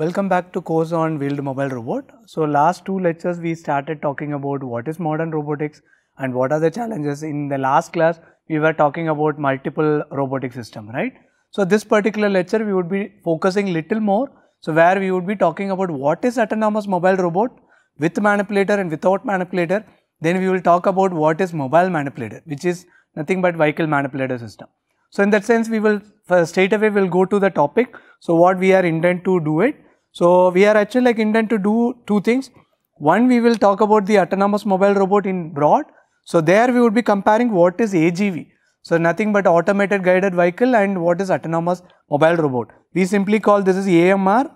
Welcome back to course on wheeled mobile robot. So last two lectures we started talking about what is modern robotics and what are the challenges. In the last class we were talking about multiple robotic system, right? So this particular lecture we would be focusing little more. So where we would be talking about what is autonomous mobile robot with manipulator and without manipulator. Then we will talk about what is mobile manipulator which is nothing but vehicle manipulator system. So in that sense we will uh, straight away we will go to the topic. So what we are intent to do it so, we are actually like intent to do two things. One, we will talk about the autonomous mobile robot in broad. So, there we would be comparing what is AGV. So, nothing but automated guided vehicle and what is autonomous mobile robot. We simply call this is AMR.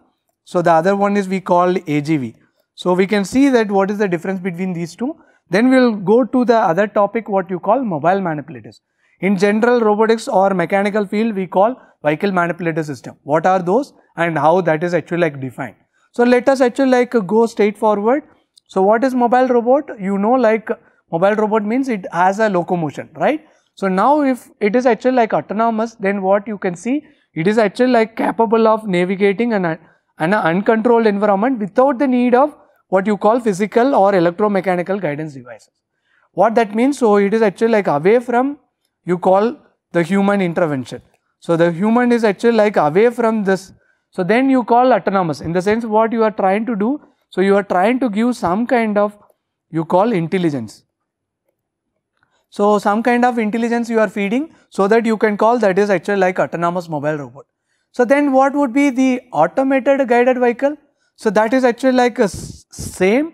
So, the other one is we call AGV. So, we can see that what is the difference between these two. Then we will go to the other topic what you call mobile manipulators. In general robotics or mechanical field, we call vehicle manipulator system. What are those and how that is actually like defined. So, let us actually like go straight forward. So, what is mobile robot? You know like mobile robot means it has a locomotion, right? So, now if it is actually like autonomous, then what you can see, it is actually like capable of navigating an, an uncontrolled environment without the need of what you call physical or electromechanical guidance devices. What that means, so it is actually like away from you call the human intervention. So the human is actually like away from this. So then you call autonomous in the sense what you are trying to do. So you are trying to give some kind of you call intelligence. So some kind of intelligence you are feeding so that you can call that is actually like autonomous mobile robot. So then what would be the automated guided vehicle? So that is actually like a same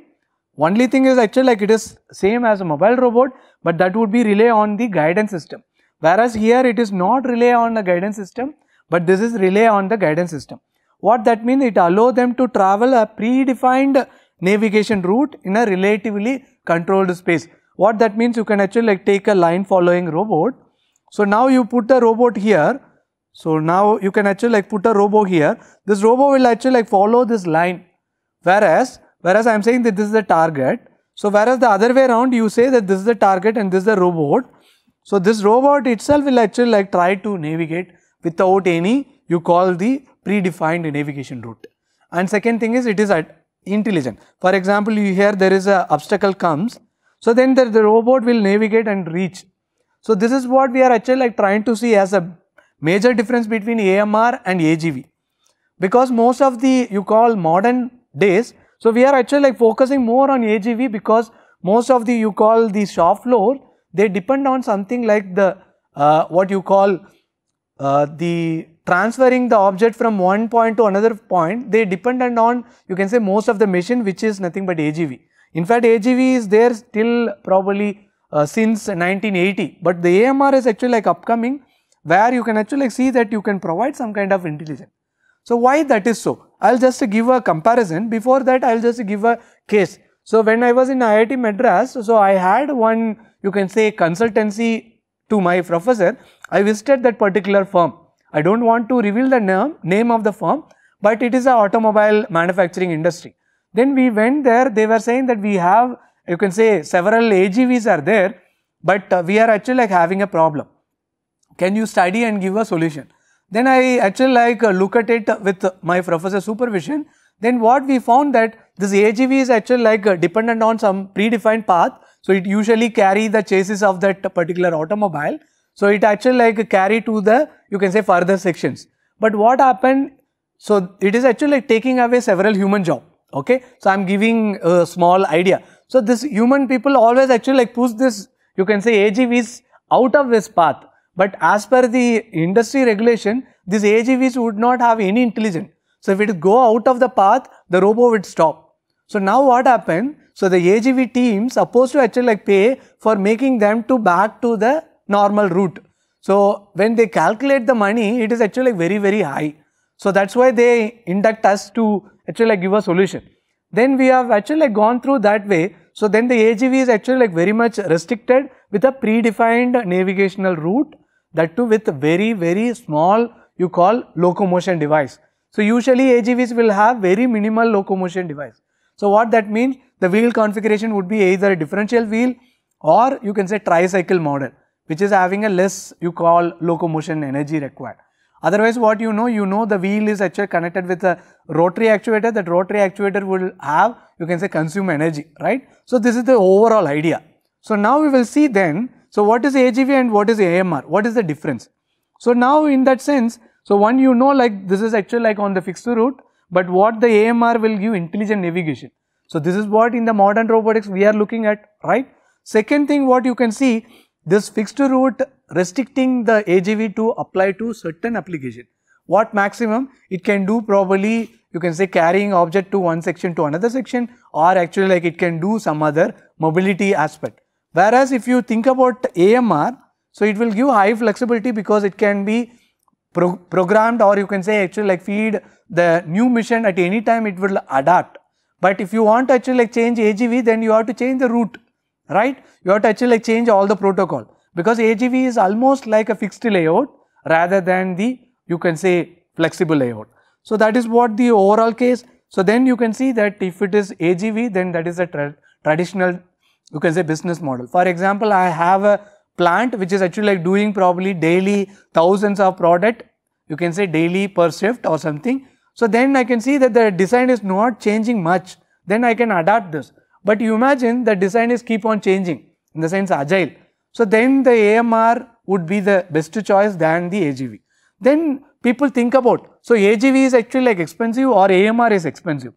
only thing is actually like it is same as a mobile robot, but that would be relay on the guidance system. Whereas here it is not relay on the guidance system, but this is relay on the guidance system. What that means? It allow them to travel a predefined navigation route in a relatively controlled space. What that means? You can actually like take a line following robot. So now you put the robot here. So now you can actually like put a robo here. This robo will actually like follow this line. Whereas Whereas I am saying that this is the target. So, whereas the other way around you say that this is the target and this is the robot. So, this robot itself will actually like try to navigate without any you call the predefined navigation route. And second thing is it is intelligent. For example, you hear there is a obstacle comes. So, then the, the robot will navigate and reach. So, this is what we are actually like trying to see as a major difference between AMR and AGV. Because most of the you call modern days so we are actually like focusing more on AGV because most of the you call the shop floor, they depend on something like the uh, what you call uh, the transferring the object from one point to another point, they dependent on you can say most of the machine which is nothing but AGV. In fact, AGV is there still probably uh, since 1980, but the AMR is actually like upcoming where you can actually like see that you can provide some kind of intelligence. So, why that is so? I will just give a comparison. Before that, I will just give a case. So, when I was in IIT Madras, so I had one, you can say, consultancy to my professor. I visited that particular firm. I don't want to reveal the name, name of the firm, but it is an automobile manufacturing industry. Then we went there, they were saying that we have, you can say, several AGVs are there, but uh, we are actually like having a problem. Can you study and give a solution? Then I actually like uh, look at it with my professor supervision. Then what we found that this AGV is actually like uh, dependent on some predefined path. So it usually carry the chases of that particular automobile. So it actually like carry to the, you can say further sections. But what happened, so it is actually like taking away several human job, okay. So I'm giving a small idea. So this human people always actually like push this, you can say AGVs out of this path. But as per the industry regulation, these AGVs would not have any intelligence. So if it go out of the path, the robo would stop. So now what happened? So the AGV team supposed to actually like pay for making them to back to the normal route. So when they calculate the money, it is actually like very, very high. So that's why they induct us to actually like give a solution. Then we have actually like gone through that way. So then the AGV is actually like very much restricted with a predefined navigational route that too with very very small you call locomotion device. So usually AGVs will have very minimal locomotion device. So what that means the wheel configuration would be either a differential wheel or you can say tricycle model which is having a less you call locomotion energy required. Otherwise what you know, you know the wheel is actually connected with a rotary actuator, that rotary actuator will have you can say consume energy, right. So this is the overall idea. So now we will see then so, what is AGV and what is AMR? What is the difference? So, now in that sense, so one you know like this is actually like on the fixed route, but what the AMR will give intelligent navigation. So, this is what in the modern robotics we are looking at, right? Second thing what you can see, this fixed route restricting the AGV to apply to certain application. What maximum? It can do probably you can say carrying object to one section to another section or actually like it can do some other mobility aspect. Whereas, if you think about AMR, so it will give high flexibility because it can be pro programmed or you can say actually like feed the new mission at any time it will adapt. But if you want to actually like change AGV, then you have to change the route, right? You have to actually like change all the protocol because AGV is almost like a fixed layout rather than the you can say flexible layout. So that is what the overall case. So then you can see that if it is AGV, then that is a tra traditional you can say business model. For example, I have a plant which is actually like doing probably daily thousands of product, you can say daily per shift or something. So then I can see that the design is not changing much, then I can adapt this. But you imagine the design is keep on changing in the sense agile. So then the AMR would be the best choice than the AGV. Then people think about, so AGV is actually like expensive or AMR is expensive.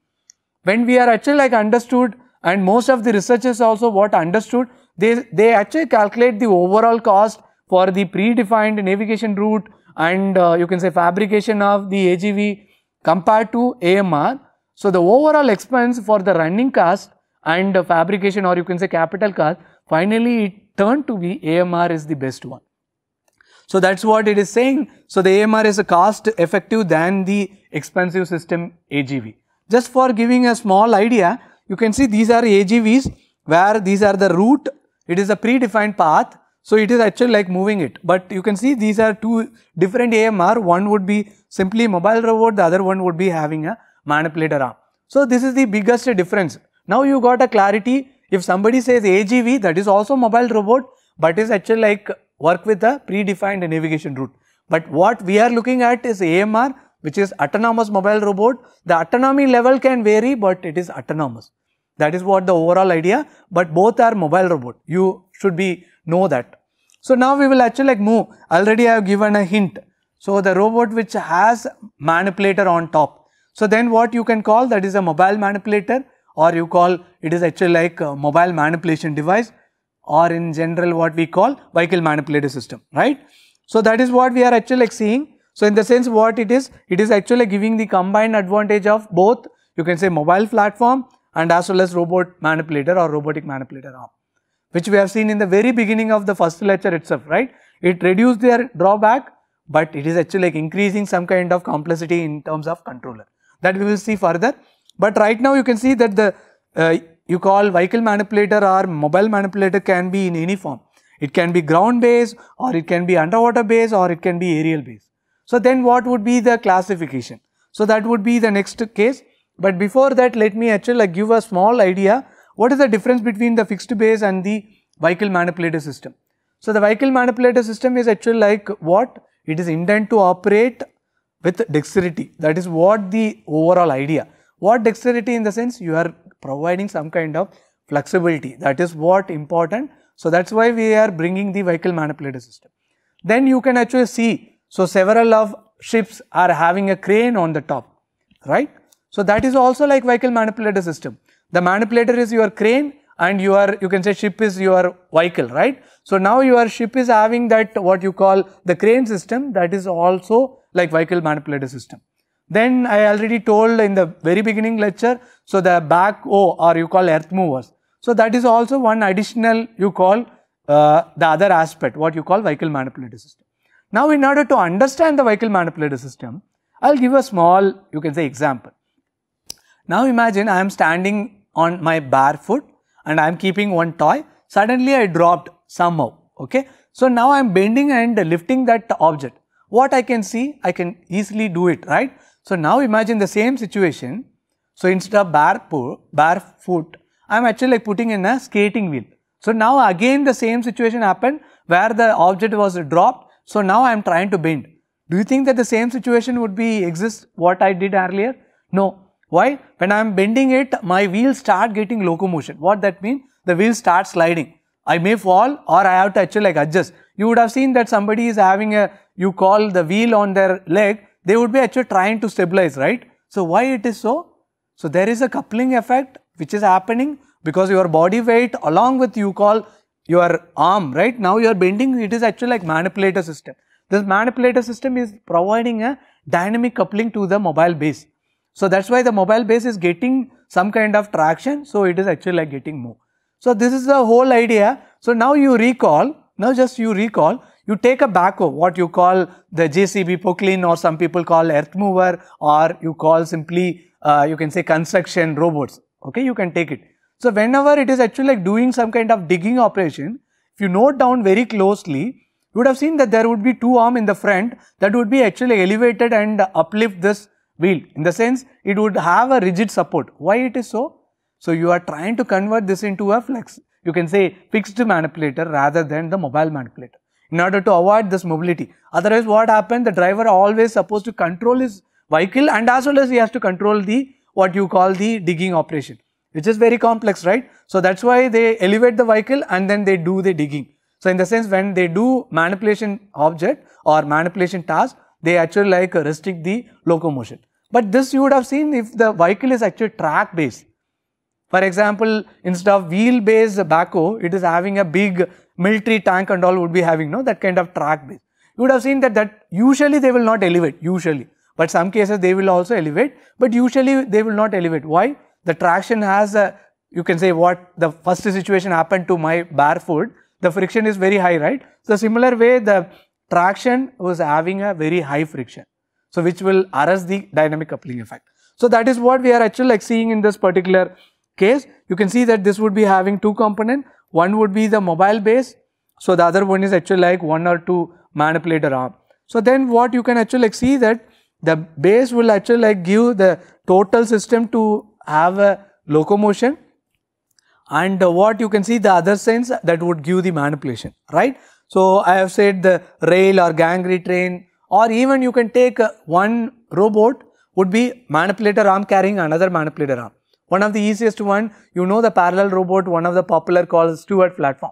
When we are actually like understood and most of the researchers also what understood, they, they actually calculate the overall cost for the predefined navigation route and uh, you can say fabrication of the AGV compared to AMR. So, the overall expense for the running cost and uh, fabrication or you can say capital cost, finally it turned to be AMR is the best one. So, that is what it is saying. So, the AMR is a cost effective than the expensive system AGV. Just for giving a small idea, you can see these are AGVs where these are the route, it is a predefined path. So, it is actually like moving it, but you can see these are two different AMR, one would be simply mobile robot, the other one would be having a manipulator arm. So, this is the biggest difference. Now, you got a clarity if somebody says AGV that is also mobile robot, but is actually like work with a predefined navigation route. But what we are looking at is AMR which is autonomous mobile robot. The autonomy level can vary but it is autonomous. That is what the overall idea, but both are mobile robot. You should be know that. So now we will actually like move. Already I have given a hint. So the robot which has manipulator on top. So then what you can call that is a mobile manipulator or you call it is actually like a mobile manipulation device or in general what we call vehicle manipulator system, right. So that is what we are actually like seeing. So in the sense what it is, it is actually giving the combined advantage of both you can say mobile platform and as well as robot manipulator or robotic manipulator arm, which we have seen in the very beginning of the first lecture itself, right? It reduced their drawback, but it is actually like increasing some kind of complexity in terms of controller that we will see further. But right now you can see that the uh, you call vehicle manipulator or mobile manipulator can be in any form. It can be ground based or it can be underwater based or it can be aerial based. So then what would be the classification? So that would be the next case but before that, let me actually like give a small idea what is the difference between the fixed base and the vehicle manipulator system. So, the vehicle manipulator system is actually like what? It is intended to operate with dexterity. That is what the overall idea. What dexterity in the sense you are providing some kind of flexibility. That is what important. So, that is why we are bringing the vehicle manipulator system. Then you can actually see. So, several of ships are having a crane on the top, right? So that is also like vehicle manipulator system. The manipulator is your crane and your you can say ship is your vehicle, right? So now your ship is having that what you call the crane system that is also like vehicle manipulator system. Then I already told in the very beginning lecture, so the back O or you call earth movers. So that is also one additional you call uh, the other aspect what you call vehicle manipulator system. Now in order to understand the vehicle manipulator system, I will give a small you can say example. Now imagine I am standing on my bare foot and I am keeping one toy. Suddenly I dropped somehow. Okay. So now I am bending and lifting that object. What I can see, I can easily do it, right? So now imagine the same situation. So instead of bare, po bare foot, I am actually like putting in a skating wheel. So now again the same situation happened where the object was dropped. So now I am trying to bend. Do you think that the same situation would be exist what I did earlier? No. Why? When I am bending it, my wheels start getting locomotion. What that means? The wheels start sliding. I may fall or I have to actually like adjust. You would have seen that somebody is having a, you call the wheel on their leg, they would be actually trying to stabilize, right? So why it is so? So there is a coupling effect which is happening because your body weight along with you call your arm, right? Now you are bending, it is actually like manipulator system. This manipulator system is providing a dynamic coupling to the mobile base. So that's why the mobile base is getting some kind of traction. So it is actually like getting more. So this is the whole idea. So now you recall, now just you recall, you take a backhoe, what you call the JCB Pocklin or some people call earth mover or you call simply, uh, you can say construction robots. Okay, you can take it. So whenever it is actually like doing some kind of digging operation, if you note down very closely, you would have seen that there would be two arm in the front that would be actually elevated and uplift this wheel in the sense it would have a rigid support. Why it is so? So, you are trying to convert this into a flex, you can say fixed manipulator rather than the mobile manipulator in order to avoid this mobility. Otherwise what happened the driver always supposed to control his vehicle and as well as he has to control the what you call the digging operation which is very complex right. So that's why they elevate the vehicle and then they do the digging. So in the sense when they do manipulation object or manipulation task they actually like restrict the locomotion. But this you would have seen if the vehicle is actually track based. For example, instead of wheel based backhoe, it is having a big military tank and all would be having no that kind of track base. You would have seen that that usually they will not elevate usually, but some cases they will also elevate, but usually they will not elevate. Why? The traction has a you can say what the first situation happened to my bare foot. The friction is very high, right? So similar way the traction was having a very high friction. So which will arrest the dynamic coupling effect. So that is what we are actually like seeing in this particular case. You can see that this would be having two component. One would be the mobile base. So the other one is actually like one or two manipulator arm. So then what you can actually like see that the base will actually like give the total system to have a locomotion and what you can see the other sense that would give the manipulation right. So I have said the rail or gangry train or even you can take uh, one robot would be manipulator arm carrying another manipulator arm. One of the easiest one, you know the parallel robot, one of the popular called Stewart platform.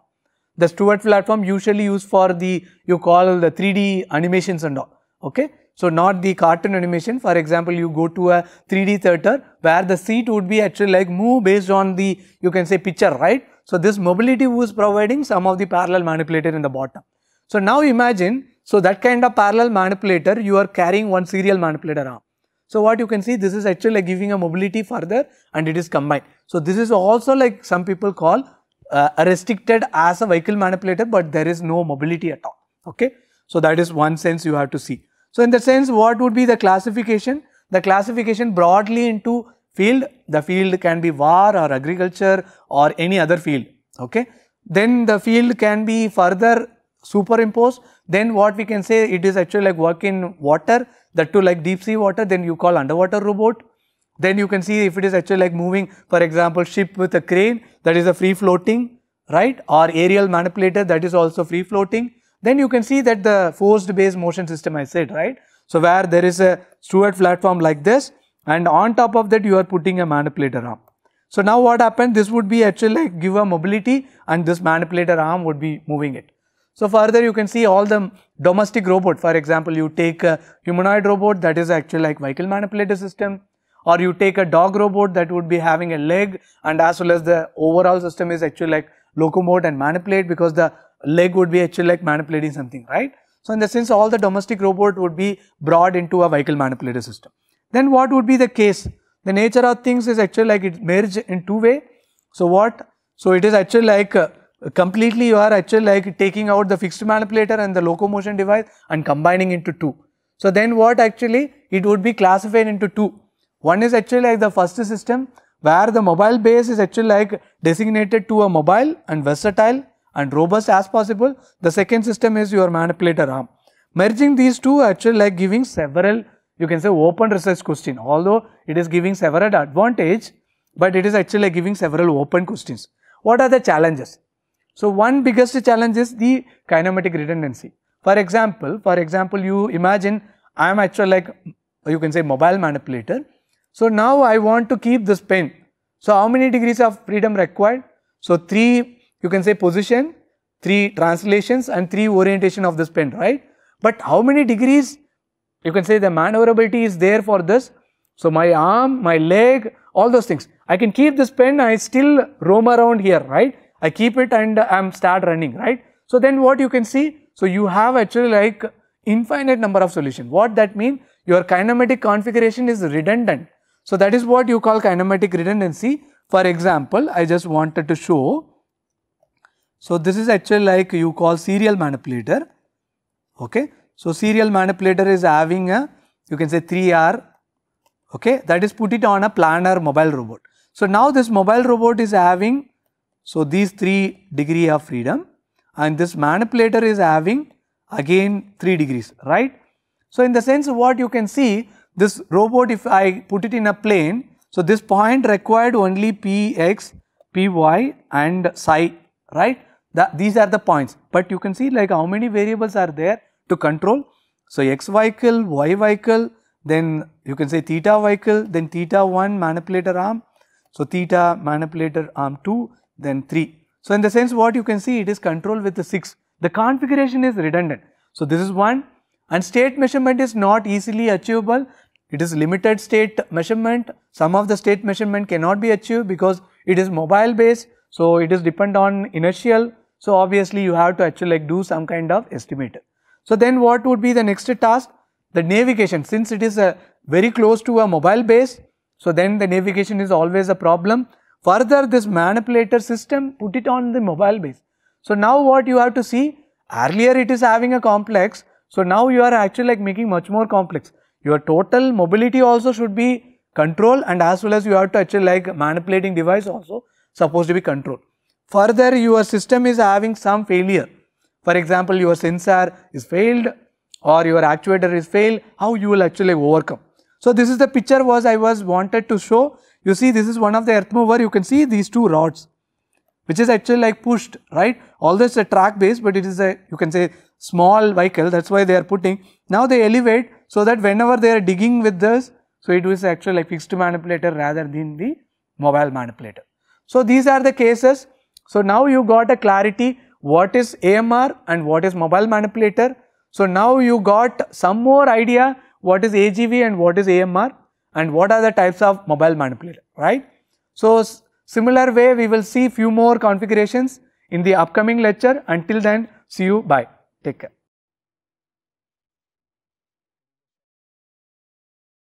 The Stewart platform usually used for the, you call the 3D animations and all, okay. So, not the cartoon animation, for example, you go to a 3D theater where the seat would be actually like move based on the, you can say picture, right. So, this mobility was providing some of the parallel manipulator in the bottom. So, now imagine so that kind of parallel manipulator, you are carrying one serial manipulator arm. So what you can see, this is actually like giving a mobility further and it is combined. So this is also like some people call uh, restricted as a vehicle manipulator, but there is no mobility at all. Okay. So that is one sense you have to see. So in the sense, what would be the classification? The classification broadly into field, the field can be war or agriculture or any other field. Okay. Then the field can be further superimpose then what we can say it is actually like work in water that too like deep sea water then you call underwater robot then you can see if it is actually like moving for example ship with a crane that is a free floating right or aerial manipulator that is also free floating then you can see that the forced based motion system I said right. So where there is a Stewart platform like this and on top of that you are putting a manipulator arm. So now what happened this would be actually like give a mobility and this manipulator arm would be moving it. So further you can see all the domestic robot for example you take a humanoid robot that is actually like vehicle manipulator system or you take a dog robot that would be having a leg and as well as the overall system is actually like locomote and manipulate because the leg would be actually like manipulating something right. So in the sense all the domestic robot would be brought into a vehicle manipulator system. Then what would be the case? The nature of things is actually like it merged in two way. So what? So it is actually like uh, completely you are actually like taking out the fixed manipulator and the locomotion device and combining into two. So then what actually it would be classified into two. One is actually like the first system where the mobile base is actually like designated to a mobile and versatile and robust as possible. The second system is your manipulator arm. Merging these two actually like giving several you can say open research question although it is giving several advantage but it is actually like giving several open questions. What are the challenges? So one biggest challenge is the kinematic redundancy. For example, for example, you imagine I am actually like you can say mobile manipulator. So now I want to keep this pen. So how many degrees of freedom required? So three you can say position, three translations and three orientation of this pen, right? But how many degrees you can say the maneuverability is there for this. So my arm, my leg, all those things. I can keep this pen, I still roam around here, right? I keep it and I'm start running, right? So then what you can see, so you have actually like infinite number of solution. What that mean? Your kinematic configuration is redundant. So that is what you call kinematic redundancy. For example, I just wanted to show. So this is actually like you call serial manipulator. Okay. So serial manipulator is having a, you can say 3R. Okay. That is put it on a planar mobile robot. So now this mobile robot is having so, these 3 degree of freedom and this manipulator is having again 3 degrees, right. So, in the sense what you can see this robot if I put it in a plane, so this point required only Px, Py and psi, right. That these are the points, but you can see like how many variables are there to control. So, x vehicle, y vehicle, then you can say theta vehicle, then theta 1 manipulator arm, so theta manipulator arm 2, then 3. So, in the sense what you can see it is controlled with the 6. The configuration is redundant. So, this is 1 and state measurement is not easily achievable. It is limited state measurement. Some of the state measurement cannot be achieved because it is mobile based. So, it is depend on inertial. So, obviously, you have to actually like do some kind of estimator. So, then what would be the next task? The navigation since it is a very close to a mobile base. So, then the navigation is always a problem. Further, this manipulator system put it on the mobile base. So now what you have to see, earlier it is having a complex. So now you are actually like making much more complex. Your total mobility also should be control and as well as you have to actually like manipulating device also supposed to be controlled. Further, your system is having some failure. For example, your sensor is failed or your actuator is failed, how you will actually overcome. So this is the picture was I was wanted to show you see this is one of the earth mover, you can see these two rods which is actually like pushed, right. All it is a track base, but it is a you can say small vehicle that is why they are putting. Now they elevate so that whenever they are digging with this, so it is actually like fixed manipulator rather than the mobile manipulator. So these are the cases. So now you got a clarity what is AMR and what is mobile manipulator. So now you got some more idea what is AGV and what is AMR and what are the types of mobile manipulator, right? So, similar way we will see few more configurations in the upcoming lecture. Until then, see you, bye. Take care.